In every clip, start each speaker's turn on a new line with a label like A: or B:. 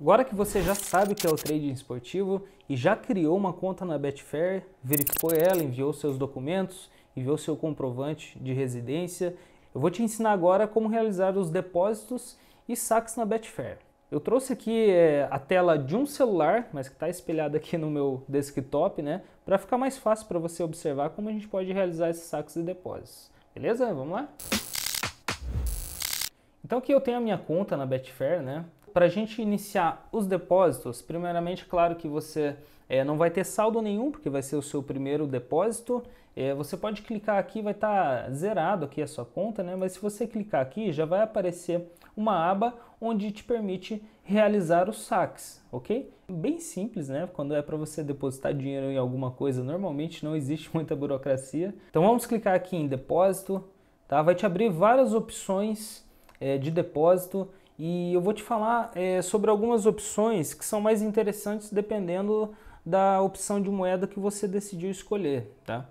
A: Agora que você já sabe o que é o trading esportivo e já criou uma conta na Betfair, verificou ela, enviou seus documentos, enviou seu comprovante de residência, eu vou te ensinar agora como realizar os depósitos e saques na Betfair. Eu trouxe aqui é, a tela de um celular, mas que está espelhada aqui no meu desktop, né? Para ficar mais fácil para você observar como a gente pode realizar esses saques e depósitos. Beleza? Vamos lá? Então aqui eu tenho a minha conta na Betfair, né? para a gente iniciar os depósitos, primeiramente, é claro que você é, não vai ter saldo nenhum, porque vai ser o seu primeiro depósito. É, você pode clicar aqui, vai estar tá zerado aqui a sua conta, né? mas se você clicar aqui, já vai aparecer uma aba onde te permite realizar os saques, ok? Bem simples, né? Quando é para você depositar dinheiro em alguma coisa, normalmente não existe muita burocracia. Então vamos clicar aqui em depósito, tá? Vai te abrir várias opções é, de depósito e eu vou te falar é, sobre algumas opções que são mais interessantes dependendo da opção de moeda que você decidiu escolher, tá?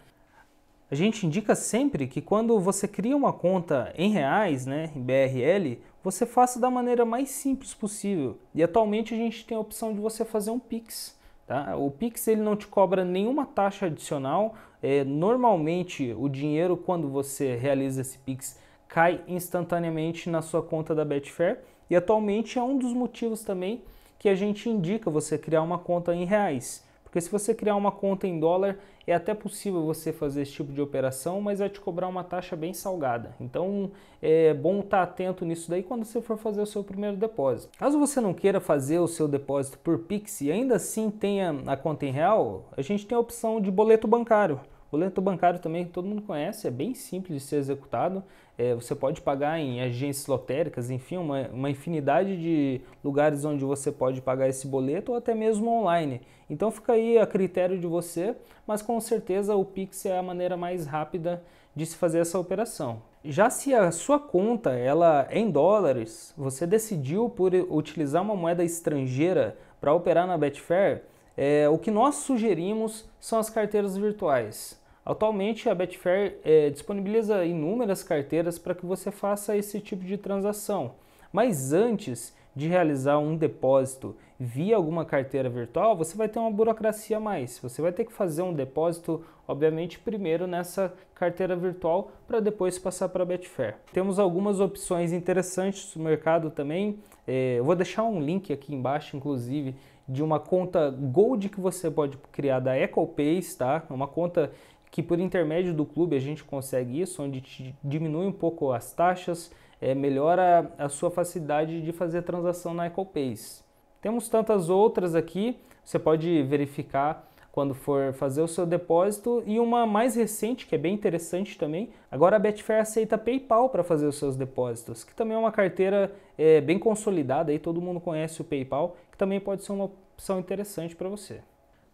A: A gente indica sempre que quando você cria uma conta em reais, né, em BRL, você faça da maneira mais simples possível. E atualmente a gente tem a opção de você fazer um Pix. Tá? O Pix ele não te cobra nenhuma taxa adicional. É, normalmente o dinheiro quando você realiza esse Pix cai instantaneamente na sua conta da Betfair e atualmente é um dos motivos também que a gente indica você criar uma conta em reais. Porque se você criar uma conta em dólar, é até possível você fazer esse tipo de operação, mas vai te cobrar uma taxa bem salgada. Então é bom estar atento nisso daí quando você for fazer o seu primeiro depósito. Caso você não queira fazer o seu depósito por Pix e ainda assim tenha a conta em real, a gente tem a opção de boleto bancário. Boleto bancário também todo mundo conhece, é bem simples de ser executado. É, você pode pagar em agências lotéricas, enfim, uma, uma infinidade de lugares onde você pode pagar esse boleto ou até mesmo online. Então fica aí a critério de você, mas com certeza o Pix é a maneira mais rápida de se fazer essa operação. Já se a sua conta ela é em dólares, você decidiu por utilizar uma moeda estrangeira para operar na Betfair, é, o que nós sugerimos são as carteiras virtuais. Atualmente a Betfair é, disponibiliza inúmeras carteiras para que você faça esse tipo de transação. Mas antes de realizar um depósito via alguma carteira virtual, você vai ter uma burocracia a mais. Você vai ter que fazer um depósito, obviamente, primeiro nessa carteira virtual para depois passar para a Betfair. Temos algumas opções interessantes no mercado também. É, eu vou deixar um link aqui embaixo, inclusive, de uma conta Gold que você pode criar da EcoPace, tá? É uma conta que por intermédio do clube a gente consegue isso, onde diminui um pouco as taxas, é, melhora a sua facilidade de fazer transação na EcoPace. Temos tantas outras aqui, você pode verificar quando for fazer o seu depósito e uma mais recente que é bem interessante também. Agora a Betfair aceita PayPal para fazer os seus depósitos, que também é uma carteira é, bem consolidada E todo mundo conhece o PayPal, também pode ser uma opção interessante para você.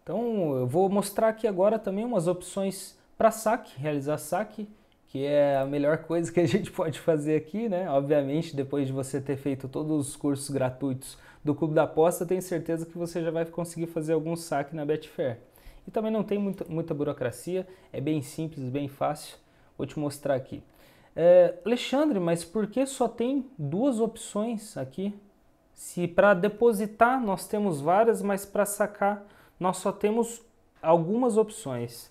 A: Então eu vou mostrar aqui agora também umas opções para saque, realizar saque, que é a melhor coisa que a gente pode fazer aqui, né? Obviamente, depois de você ter feito todos os cursos gratuitos do Clube da Aposta, tenho certeza que você já vai conseguir fazer algum saque na Betfair. E também não tem muita, muita burocracia, é bem simples, bem fácil. Vou te mostrar aqui. É, Alexandre, mas por que só tem duas opções aqui se para depositar nós temos várias, mas para sacar nós só temos algumas opções.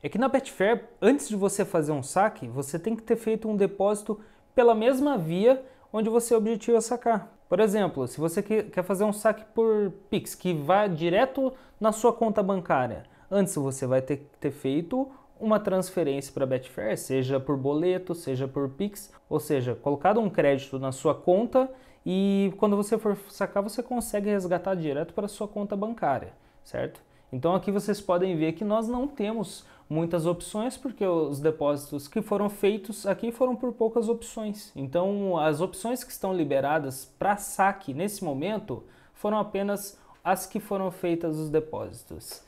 A: É que na Betfair, antes de você fazer um saque, você tem que ter feito um depósito pela mesma via onde você objetiva sacar. Por exemplo, se você quer fazer um saque por Pix, que vá direto na sua conta bancária, antes você vai ter que ter feito uma transferência para a Betfair, seja por boleto, seja por Pix, ou seja, colocado um crédito na sua conta e quando você for sacar, você consegue resgatar direto para sua conta bancária, certo? Então aqui vocês podem ver que nós não temos muitas opções, porque os depósitos que foram feitos aqui foram por poucas opções. Então, as opções que estão liberadas para saque nesse momento foram apenas as que foram feitas os depósitos.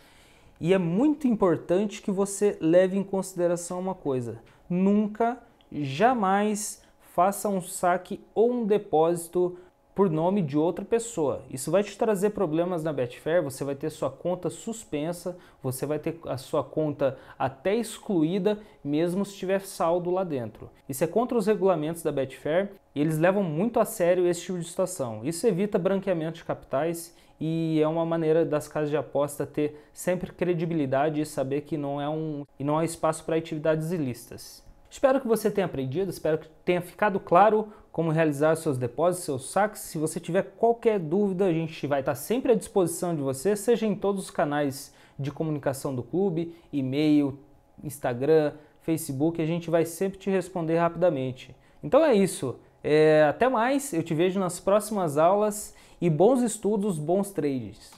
A: E é muito importante que você leve em consideração uma coisa: nunca, jamais faça um saque ou um depósito por nome de outra pessoa. Isso vai te trazer problemas na Betfair, você vai ter sua conta suspensa, você vai ter a sua conta até excluída, mesmo se tiver saldo lá dentro. Isso é contra os regulamentos da Betfair e eles levam muito a sério esse tipo de situação. Isso evita branqueamento de capitais e é uma maneira das casas de aposta ter sempre credibilidade e saber que não é um e não há espaço para atividades ilícitas. Espero que você tenha aprendido, espero que tenha ficado claro como realizar seus depósitos, seus saques. Se você tiver qualquer dúvida, a gente vai estar sempre à disposição de você, seja em todos os canais de comunicação do clube, e-mail, Instagram, Facebook, a gente vai sempre te responder rapidamente. Então é isso. É, até mais, eu te vejo nas próximas aulas e bons estudos, bons trades.